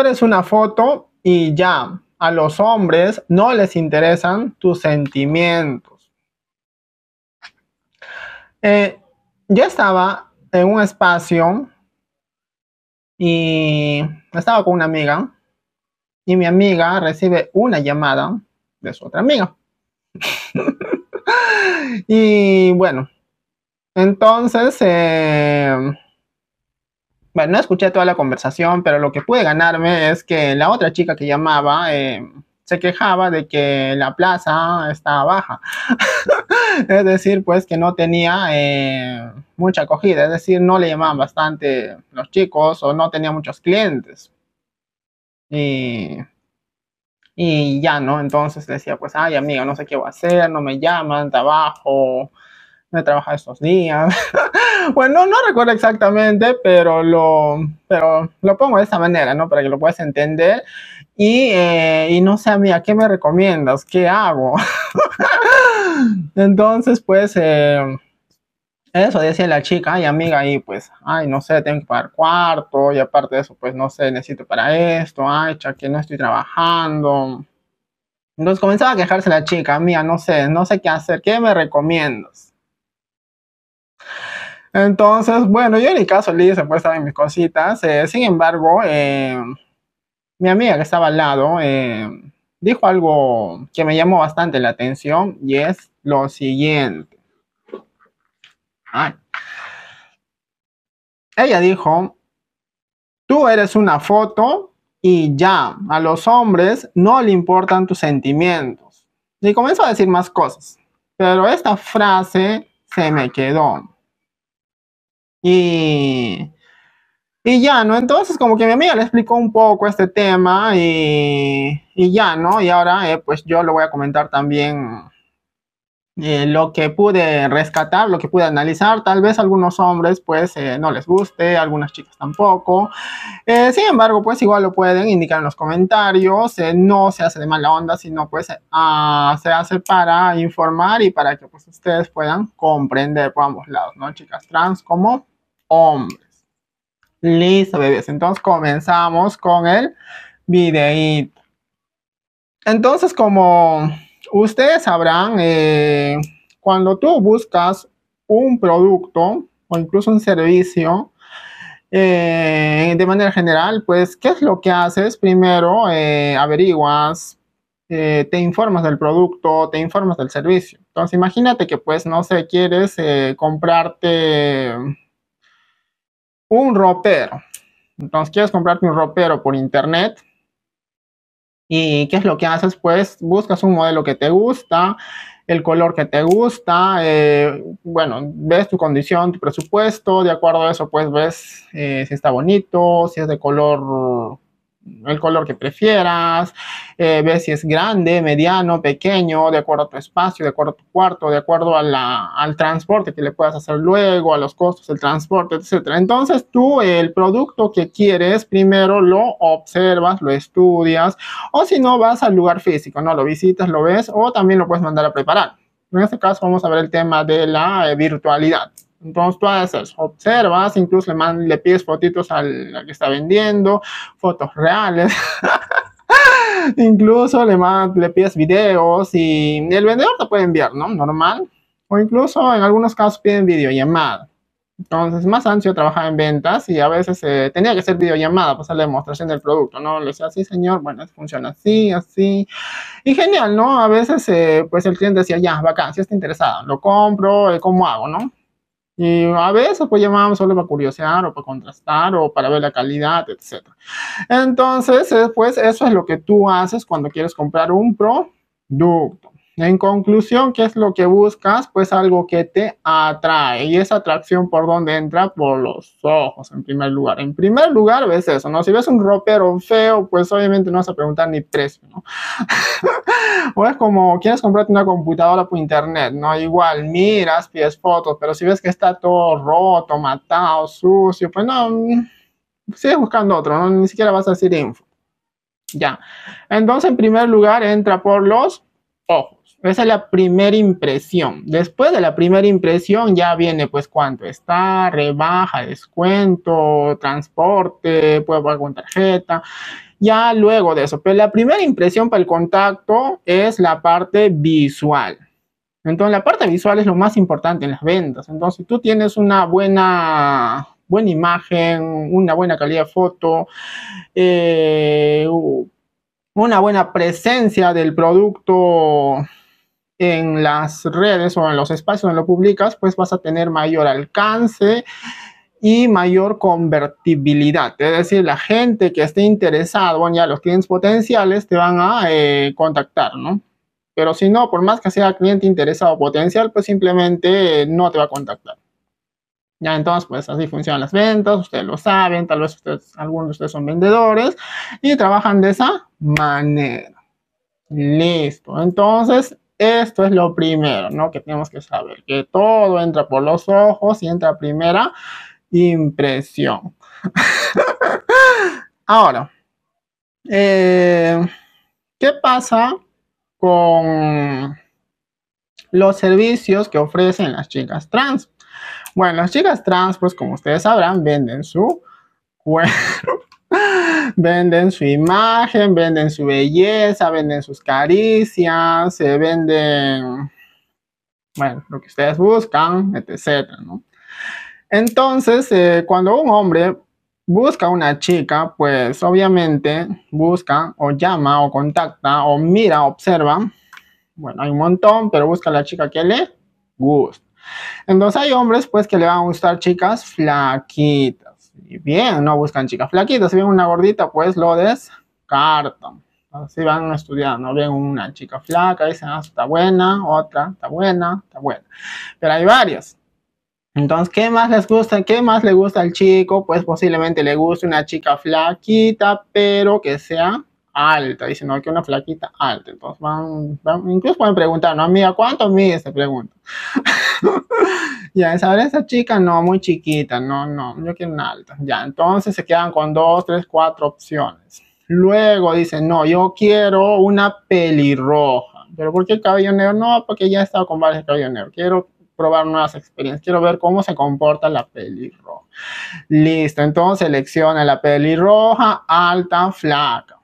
eres una foto y ya, a los hombres no les interesan tus sentimientos. Eh, yo estaba en un espacio y estaba con una amiga y mi amiga recibe una llamada de su otra amiga. y bueno, entonces... Eh, bueno, no escuché toda la conversación, pero lo que pude ganarme es que la otra chica que llamaba eh, se quejaba de que la plaza estaba baja. es decir, pues que no tenía eh, mucha acogida, es decir, no le llamaban bastante los chicos o no tenía muchos clientes. Y, y ya, ¿no? Entonces decía, pues, ay, amiga, no sé qué voy a hacer, no me llaman, trabajo, he trabajado estos días. bueno, no recuerdo exactamente, pero lo, pero lo pongo de esta manera, ¿no? Para que lo puedas entender. Y, eh, y no sé, amiga, ¿qué me recomiendas? ¿Qué hago? Entonces, pues, eh, eso decía la chica, ay, amiga, y pues, ay, no sé, tengo que pagar cuarto, y aparte de eso, pues, no sé, necesito para esto, ay, cha, que no estoy trabajando. Entonces comenzaba a quejarse la chica, mía, no sé, no sé qué hacer, ¿qué me recomiendas? Entonces, bueno, yo en mi caso, le hice puesta en mis cositas. Eh, sin embargo, eh, mi amiga que estaba al lado eh, dijo algo que me llamó bastante la atención y es lo siguiente. Ella dijo, tú eres una foto y ya, a los hombres no le importan tus sentimientos. Y comenzó a decir más cosas, pero esta frase se me quedó. Y, ya, ¿no? Entonces, como que mi amiga le explicó un poco este tema y, ya, ¿no? Y ahora, eh, pues yo lo voy a comentar también eh, lo que pude rescatar, lo que pude analizar, tal vez algunos hombres pues eh, no les guste, algunas chicas tampoco. Eh, sin embargo, pues igual lo pueden indicar en los comentarios, no se hace de mala onda, sino pues ah, se hace para informar y para que pues ustedes puedan comprender por ambos lados, ¿no? Chicas trans como hombres. Listo, bebés. Entonces comenzamos con el videíto. Entonces como ustedes sabrán, eh, cuando tú buscas un producto o incluso un servicio, eh, de manera general, pues, ¿qué es lo que haces? Primero, eh, averiguas, te informas del producto, te informas del servicio. Entonces, imagínate que, pues, no sé, quieres comprarte un ropero. Entonces, quieres comprarte un ropero por internet. ¿Y qué es lo que haces? Pues buscas un modelo que te gusta, el color que te gusta, eh, bueno, ves tu condición, tu presupuesto, de acuerdo a eso, pues ves eh, si está bonito, si es de color el color que prefieras, eh, ves si es grande, mediano, pequeño, de acuerdo a tu espacio, de acuerdo a tu cuarto, de acuerdo al transporte que le puedas hacer luego, a los costos del transporte, etc. Entonces tú el producto que quieres primero lo observas, lo estudias, o si no vas al lugar físico, no lo visitas, lo ves, o también lo puedes mandar a preparar. En este caso vamos a ver el tema de la eh, virtualidad. Entonces tú veces observas, incluso le, man, le pides fotitos al, la que está vendiendo, fotos reales. incluso le, man, le pides videos y el vendedor te puede enviar, ¿no? Normal. O incluso en algunos casos piden videollamada. Entonces, más ansioso trabajar en ventas y a veces eh, tenía que ser videollamada para pues, la demostración del producto, ¿no? Le decía, así señor, bueno, funciona así, así. Y genial, ¿no? A veces, eh, pues el cliente decía, ya, vacancia, está interesado, lo compro, eh, ¿cómo hago, no? Y a veces pues llamamos solo para curiosear o para contrastar o para ver la calidad, etc. Entonces, eh, pues eso es lo que tú haces cuando quieres comprar un producto. En conclusión, ¿qué es lo que buscas? Pues algo que te atrae. Y esa atracción por dónde entra, por los ojos, en primer lugar. En primer lugar, ves eso, ¿no? Si ves un ropero feo, pues obviamente no vas a preguntar ni precio, ¿no? o es como, quieres comprarte una computadora por internet, ¿no? Igual, miras, pides fotos, pero si ves que está todo roto, matado, sucio, pues no, mm, sigues buscando otro, ¿no? Ni siquiera vas a decir info. Ya. Entonces, en primer lugar, entra por los ojos. Esa es la primera impresión. Después de la primera impresión ya viene pues cuánto está, rebaja, descuento, transporte, puedo pagar con tarjeta. Ya luego de eso, pero la primera impresión para el contacto es la parte visual. Entonces la parte visual es lo más importante en las ventas. Entonces tú tienes una buena buena imagen, una buena calidad de foto, eh, una buena presencia del producto en las redes o en los espacios donde lo publicas, pues vas a tener mayor alcance y mayor convertibilidad. Es decir, la gente que esté interesada o ya los clientes potenciales te van a eh, contactar, ¿no? Pero si no, por más que sea cliente interesado potencial, pues simplemente eh, no te va a contactar. Ya entonces, pues así funcionan las ventas, ustedes lo saben, tal vez ustedes, algunos de ustedes son vendedores y trabajan de esa manera. Listo. Entonces, esto es lo primero, ¿no? Que tenemos que saber, que todo entra por los ojos y entra primera impresión. Ahora, eh, ¿qué pasa con los servicios que ofrecen las chicas trans? Bueno, las chicas trans, pues como ustedes sabrán, venden su cuerpo. Venden su imagen, venden su belleza, venden sus caricias, se venden, bueno, lo que ustedes buscan, etc. ¿no? Entonces, eh, cuando un hombre busca una chica, pues obviamente busca o llama o contacta o mira, observa. Bueno, hay un montón, pero busca la chica que le gusta. Entonces hay hombres pues que le van a gustar chicas flaquitas bien, no buscan chicas flaquitas, si ven una gordita, pues lo descartan. si van estudiando, ven una chica flaca, dicen, ah, está buena, otra, está buena, está buena. Pero hay varias. Entonces, ¿qué más les gusta? ¿Qué más le gusta al chico? Pues posiblemente le guste una chica flaquita, pero que sea alta, dice no, que una flaquita alta. Entonces van, incluso pueden preguntar, ¿no? Amiga, ¿cuánto mide? Se pregunta. ya, ¿sabes? Esa chica no, muy chiquita, no, no, yo quiero una alta. Ya, entonces se quedan con dos, tres, cuatro opciones. Luego dice no, yo quiero una pelirroja. ¿Pero por qué el cabello negro? No, porque ya he estado con varios cabellos negros. Quiero probar nuevas experiencias, quiero ver cómo se comporta la pelirroja. Listo, entonces selecciona la pelirroja alta, flaca.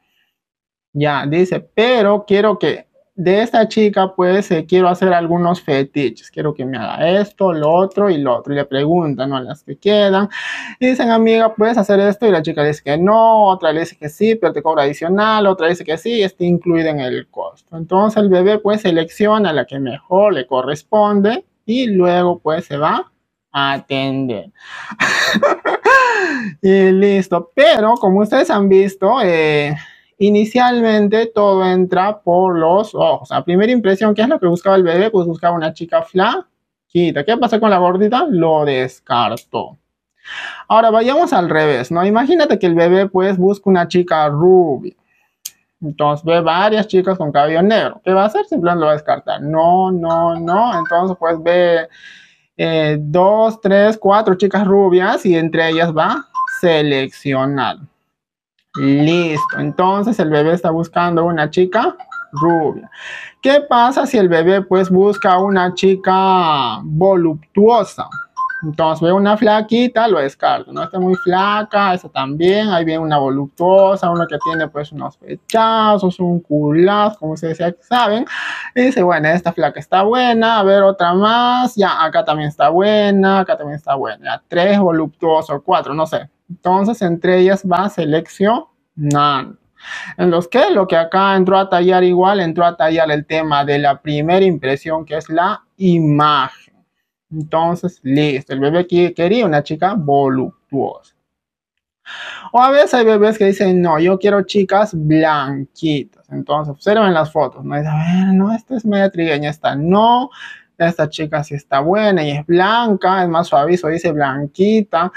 Ya, dice, pero quiero que de esta chica, pues eh, quiero hacer algunos fetiches, quiero que me haga esto, lo otro y lo otro. Y le preguntan ¿no? a las que quedan, dicen, amiga, puedes hacer esto, y la chica dice que no, otra le dice que sí, pero te cobra adicional, otra dice que sí, está incluida en el costo. Entonces el bebé, pues, selecciona la que mejor le corresponde y luego, pues, se va a atender. y listo, pero como ustedes han visto, eh Inicialmente todo entra por los ojos. A primera impresión, ¿qué es lo que buscaba el bebé? Pues buscaba una chica flaquita. ¿Qué pasa con la gordita? Lo descartó. Ahora vayamos al revés, ¿no? Imagínate que el bebé pues busca una chica rubia. Entonces ve varias chicas con cabello negro. ¿Qué va a hacer? Simplemente lo va a descartar. No, no, no. Entonces pues ve eh, dos, tres, cuatro chicas rubias y entre ellas va seleccionar. Listo. Entonces el bebé está buscando una chica rubia. ¿Qué pasa si el bebé pues busca una chica voluptuosa? Entonces veo una flaquita, lo descarto, ¿no? Está muy flaca, esa también, ahí viene una voluptuosa, una que tiene pues unos pechazos, un culazo, como ustedes ya saben. Y dice, bueno, esta flaca está buena, a ver otra más, ya, acá también está buena, acá también está buena, ya, tres voluptuosos, cuatro, no sé. Entonces entre ellas va seleccionando. En los que lo que acá entró a tallar igual, entró a tallar el tema de la primera impresión, que es la imagen. Entonces, listo, el bebé quería una chica voluptuosa. O a veces hay bebés que dicen, no, yo quiero chicas blanquitas. Entonces, observen las fotos, ¿no? a ver, no, esta es media trigueña, esta no. Esta chica sí está buena y es blanca, es más suavizo, dice blanquita.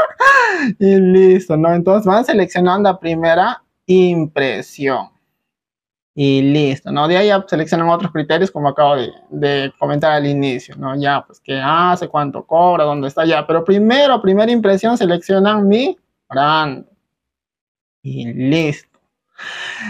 y listo, ¿no? Entonces van seleccionando la primera impresión y listo, ¿no? De ahí ya seleccionan otros criterios como acabo de, comentar al inicio, ¿no? Ya, pues qué hace, cuánto cobra, dónde está, ya. Pero primero, primera impresión, seleccionan mi brand y listo.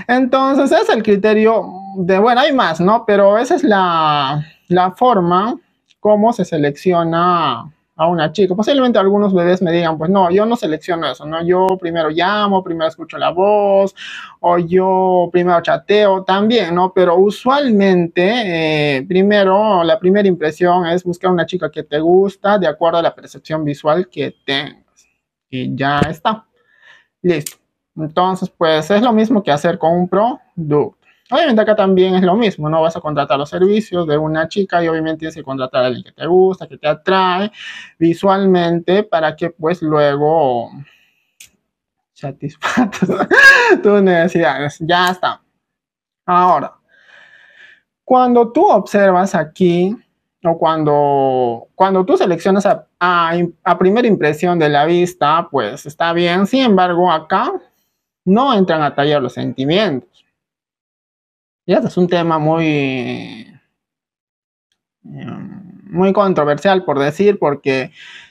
Entonces, ese es el criterio de, bueno, hay más, ¿no? Pero esa es la, la forma como se selecciona a una chica. Posiblemente algunos bebés me digan, pues no, yo no selecciono eso, ¿no? Yo primero llamo, primero escucho la voz, o yo primero chateo también, ¿no? Pero usualmente, eh, primero, la primera impresión es buscar una chica que te gusta de acuerdo a la percepción visual que tengas. Y ya está. Listo. Entonces, pues es lo mismo que hacer con un producto. Obviamente acá también es lo mismo, no vas a contratar los servicios de una chica y obviamente tienes que contratar a alguien que te gusta, que te atrae visualmente para que pues luego satisfagas tus necesidades. Ya está. Ahora, cuando tú observas aquí o cuando, cuando tú seleccionas a, a primera impresión de la vista, pues está bien. Sin embargo, acá no entran a tallar los sentimientos y este es un tema muy, eh, muy controversial, por decir, porque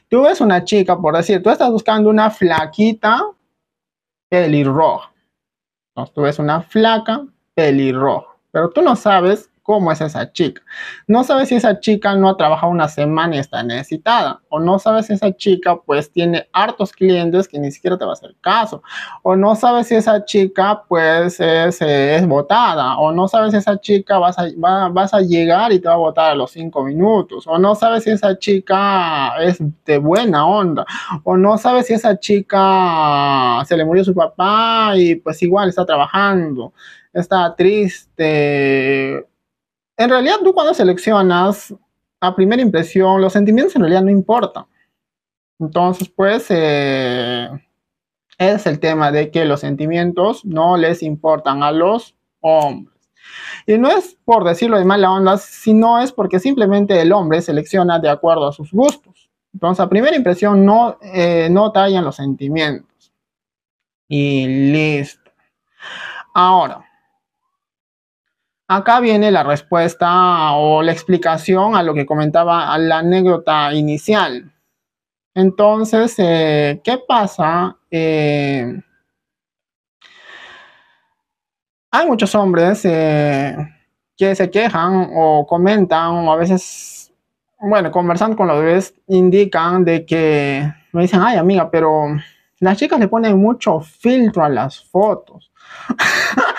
tú ves una chica, por decir, tú estás buscando una flaquita pelirroja. Entonces, tú ves una flaca pelirroja, pero tú no sabes cómo es esa chica. No sabes si esa chica no ha trabajado una semana y está necesitada. O no sabes si esa chica pues tiene hartos clientes que ni siquiera te va a hacer caso. O no sabes si esa chica pues es, votada. O no sabes si esa chica vas a, vas a llegar y te va a votar a los cinco minutos. O no sabes si esa chica es de buena onda. O no sabes si esa chica se le murió su papá y pues igual está trabajando, está triste en realidad tú cuando seleccionas a primera impresión, los sentimientos en realidad no importan. Entonces, pues, eh, es el tema de que los sentimientos no les importan a los hombres. Y no es por decirlo de mala onda, sino es porque simplemente el hombre selecciona de acuerdo a sus gustos. Entonces, a primera impresión no, eh, no tallan los sentimientos. Y listo. Ahora, Acá viene la respuesta o la explicación a lo que comentaba a la anécdota inicial. Entonces, eh, ¿qué pasa? Eh, hay muchos hombres eh, que se quejan o comentan o a veces, bueno, conversando con los bebés, indican de que me dicen, ay amiga, pero las chicas le ponen mucho filtro a las fotos.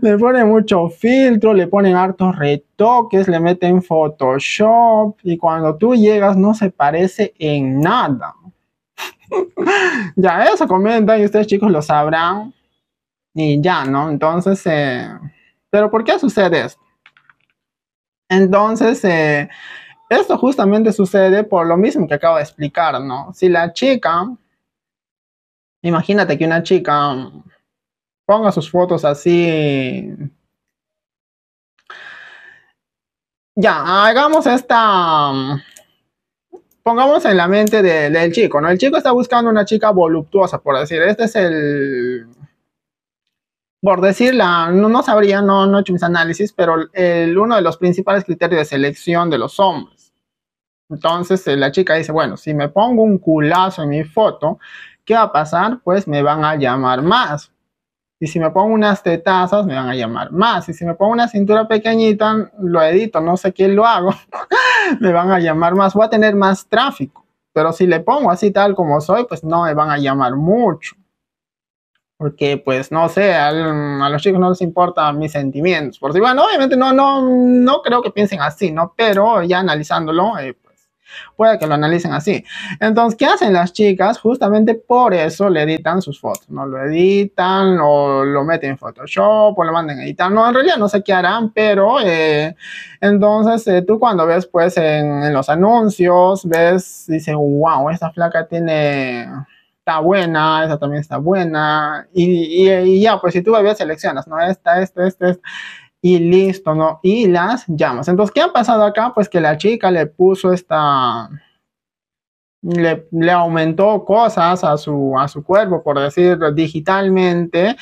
le ponen mucho filtro, le ponen hartos retoques, le meten Photoshop y cuando tú llegas no se parece en nada. ya eso comentan y ustedes chicos lo sabrán y ya, ¿no? Entonces, eh, pero ¿por qué sucede esto? Entonces, eh, esto justamente sucede por lo mismo que acabo de explicar, ¿no? Si la chica, imagínate que una chica ponga sus fotos así. Ya, hagamos esta... Mm, pongamos en la mente del chico, ¿no? El chico está buscando una chica voluptuosa, por decir. Este es el... Por decirla, no, no sabría, no, no he hecho mis análisis, pero el, uno de los principales criterios de selección de los hombres. Entonces eh, la chica dice, bueno, si me pongo un culazo en mi foto, ¿qué va a pasar? Pues me van a llamar más. Y si me pongo unas tetazas, me van a llamar más. Y si me pongo una cintura pequeñita, lo edito, no sé quién lo hago, me van a llamar más. Voy a tener más tráfico. Pero si le pongo así tal como soy, pues no me van a llamar mucho. Porque, pues, no sé, a, los chicos no les importan mis sentimientos. Por si, bueno, obviamente no, no, no creo que piensen así, ¿no? Pero ya analizándolo, eh, Puede que lo analicen así. Entonces, ¿qué hacen las chicas? Justamente por eso le editan sus fotos, ¿no? Lo editan o lo meten en Photoshop o lo mandan a editar. No, en realidad no sé qué harán, pero eh, entonces eh, tú cuando ves pues en, los anuncios, ves, dices, wow, esta flaca tiene está buena, esa también está buena, y, ya, pues si tú ves, seleccionas, ¿no? Esta, esta, esta, esta y listo, ¿no? Y las llamas. Entonces, ¿qué ha pasado acá? Pues que la chica le puso esta... Le, aumentó cosas a su, a su cuerpo, por decirlo digitalmente,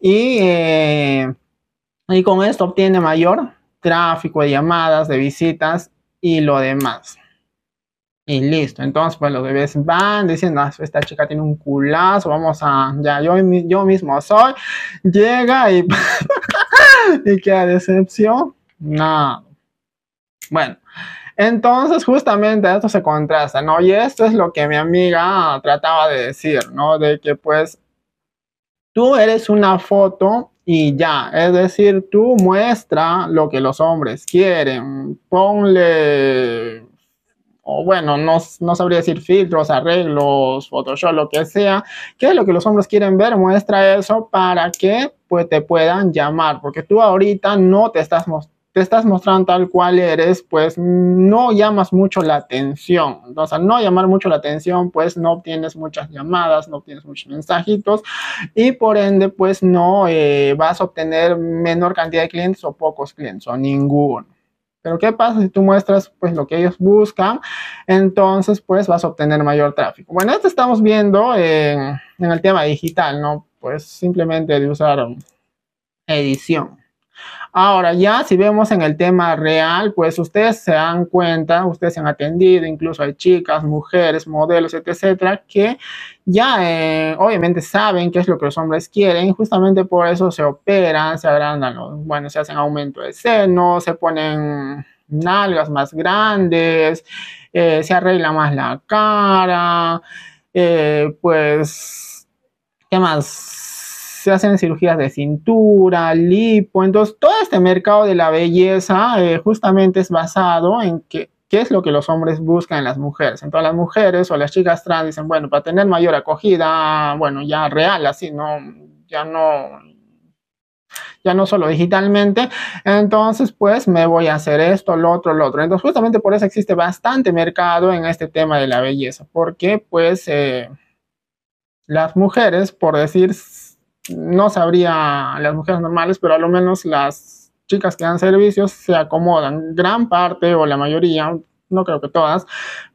y, eh, y con esto obtiene mayor tráfico de llamadas, de visitas y lo demás. Y listo. Entonces, pues los bebés van diciendo, ah, esta chica tiene un culazo, vamos a, ya yo mismo soy. Llega y y qué? decepción, nada. No. Bueno, entonces justamente esto se contrasta, ¿no? Y esto es lo que mi amiga trataba de decir, ¿no? De que pues tú eres una foto y ya, es decir, tú muestra lo que los hombres quieren, ponle, o bueno, no, no sabría decir filtros, arreglos, Photoshop, lo que sea, qué es lo que los hombres quieren ver, muestra eso para que pues, te puedan llamar, porque tú ahorita no te estás te estás mostrando tal cual eres, pues no llamas mucho la atención. Entonces, al no llamar mucho la atención, pues no obtienes muchas llamadas, no tienes muchos mensajitos y por ende, pues no eh, vas a obtener menor cantidad de clientes o pocos clientes o ninguno. Pero ¿qué pasa si tú muestras pues lo que ellos buscan? Entonces pues vas a obtener mayor tráfico. Bueno, esto estamos viendo en, en el tema digital, ¿no? pues simplemente de usar edición. Ahora ya si vemos en el tema real, pues ustedes se dan cuenta, ustedes se han atendido, incluso hay chicas, mujeres, modelos, etcétera, que ya eh, obviamente saben qué es lo que los hombres quieren, justamente por eso se operan, se agrandan, bueno, se hacen aumento de seno, se ponen nalgas más grandes, eh, se arregla más la cara, eh, pues ¿Qué más? Se hacen cirugías de cintura, lipo. Entonces, todo este mercado de la belleza eh, justamente es basado en que qué es lo que los hombres buscan en las mujeres. Entonces las mujeres o las chicas trans dicen, bueno, para tener mayor acogida, bueno, ya real, así, no, ya no, ya no solo digitalmente, entonces pues me voy a hacer esto, lo otro, lo otro. Entonces justamente por eso existe bastante mercado en este tema de la belleza, porque pues... Eh, las mujeres, por decir, no sabría las mujeres normales, pero a lo menos las chicas que dan servicios se acomodan, gran parte o la mayoría, no creo que todas,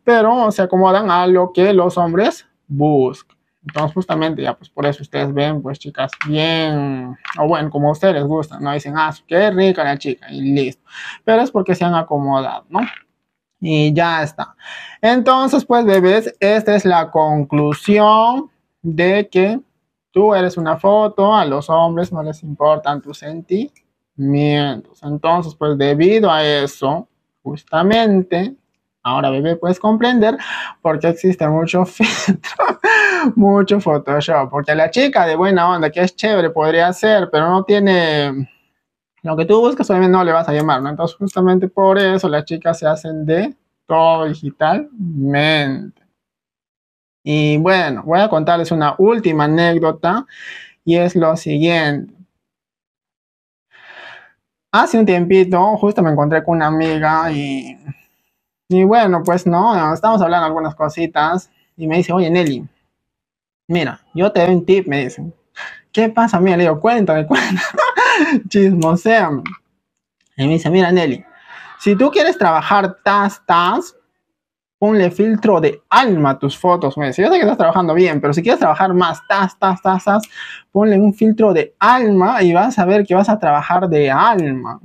pero se acomodan a lo que los hombres buscan. Entonces, justamente, ya, pues por eso ustedes ven, pues chicas, bien, o bueno, como ustedes les gustan, ¿no? Dicen, ah, qué rica la chica, y listo. Pero es porque se han acomodado, ¿no? Y ya está. Entonces, pues, bebés, esta es la conclusión de que tú eres una foto, a los hombres no les importan tus sentimientos. Entonces, pues debido a eso, justamente, ahora bebé puedes comprender por qué existe mucho filtro, mucho Photoshop, porque la chica de buena onda, que es chévere, podría ser, pero no tiene... Lo que tú buscas obviamente no le vas a llamar, Entonces justamente por eso las chicas se hacen de todo digitalmente. Y bueno, voy a contarles una última anécdota y es lo siguiente. Hace un tiempito justo me encontré con una amiga y, y bueno, pues no, estamos hablando algunas cositas y me dice, oye Nelly, mira, yo te doy un tip, me dice. ¿Qué pasa? Mira, le digo, cuéntame, cuéntame, chismoseame. Y me dice, mira Nelly, si tú quieres trabajar tas, tas, ponle filtro de alma a tus fotos. me si yo sé que estás trabajando bien, pero si quieres trabajar más, tas, tas, tas, ponle un filtro de alma y vas a ver que vas a trabajar de alma.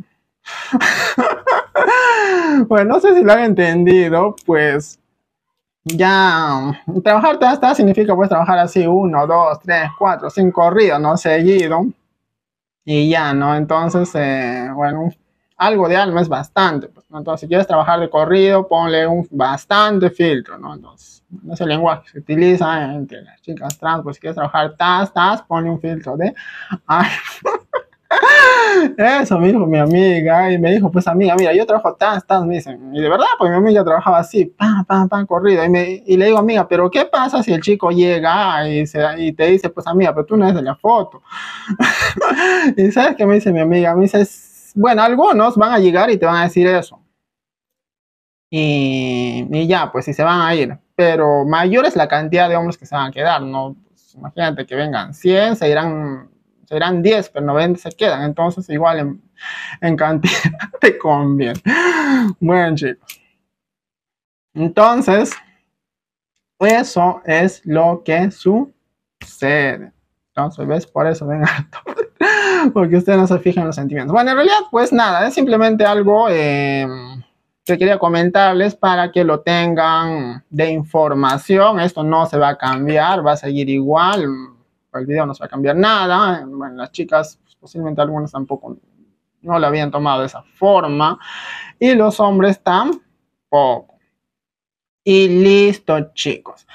bueno, pues, no sé si lo han entendido, pues ya trabajar tas, tas significa pues trabajar así uno, dos, tres, cuatro, cinco corrido no seguido. Y ya, ¿no? Entonces, eh, bueno, algo de alma es bastante. Pues, ¿no? Entonces, si quieres trabajar de corrido, ponle un bastante filtro, ¿no? no es el lenguaje que se utiliza entre las chicas trans, pues si quieres trabajar tas, tas, ponle un filtro de Eso me dijo mi amiga y me dijo, pues amiga, mira, yo trabajo tas. tas me dicen. Y de verdad, pues mi amiga trabajaba así, pan, pan, pan, corrido. Y, me, y le digo, amiga, pero ¿qué pasa si el chico llega y, se, y te dice, pues amiga, pero tú no eres de la foto? y sabes qué me dice mi amiga, me dice, bueno, algunos van a llegar y te van a decir eso. Y, ya, pues si se van a ir. Pero mayor es la cantidad de hombres que se van a quedar, ¿no? Pues, imagínate que vengan 100, se irán, se 10, pero 90 se quedan. Entonces, igual en, cantidad te conviene. Bueno, chicos. Entonces, eso es lo que sucede. Entonces, ¿ves? Por eso ven porque ustedes no se fijan en los sentimientos. Bueno, en realidad, pues nada, es simplemente algo em, que quería comentarles para que lo tengan de información. Esto no se va a cambiar, va a seguir igual. El video no se va a cambiar nada. Bueno, las chicas, pues, posiblemente algunas tampoco no lo habían tomado de esa forma. Y los hombres tampoco. Y listo, chicos.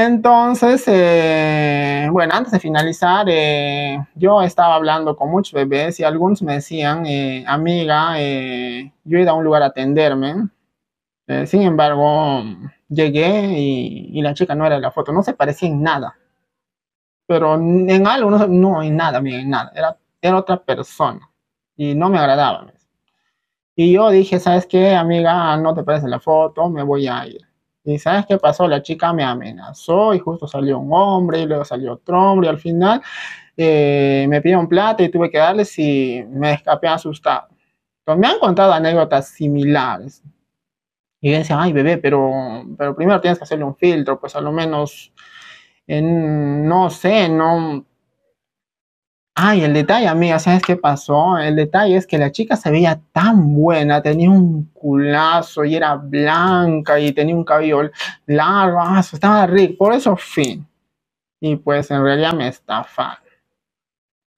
Entonces, eh, bueno, antes de finalizar, eh, yo estaba hablando con muchos bebés y algunos me decían, eh, amiga, yo he a un lugar a atenderme. sin embargo, llegué y, la chica no era la foto, no se parecía en nada. Pero en algo, no, no en nada, mira, en nada. era otra persona y no me agradaba. Y yo dije, ¿sabes qué, amiga? No te parece la foto, me voy a ir. Y ¿sabes qué pasó? La chica me amenazó y justo salió un hombre y luego salió otro hombre y al final eh, me pidieron plata y tuve que darles y me escapé asustado. Entonces, me han contado anécdotas similares. Y dicen, ay bebé, pero, pero primero tienes que hacerle un filtro, pues a lo menos, en, no sé, no Ay, el detalle, amiga, ¿sabes qué pasó? El detalle es que la chica se veía tan buena, tenía un culazo y era blanca y tenía un cabello largo, ah, estaba rico, por eso fin. Y pues en realidad me estafaron.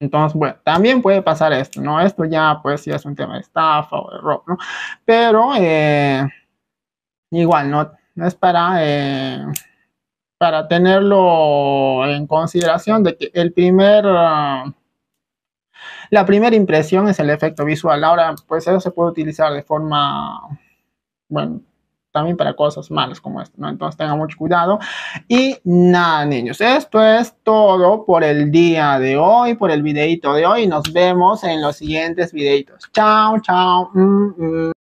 Entonces, bueno, también puede pasar esto, ¿no? Esto ya, pues, ya es un tema de estafa o de rock, ¿no? Pero, eh, igual, ¿no? Es para, eh, para tenerlo en consideración de que el primer... Ah, la primera impresión es el efecto visual. Ahora, pues eso se puede utilizar de forma, bueno, también para cosas malas como esto, ¿no? Entonces tengan mucho cuidado. Y nada, niños, esto es todo por el día de hoy, por el videito de hoy. Nos vemos en los siguientes videitos. Chao, chao. Mm, mm.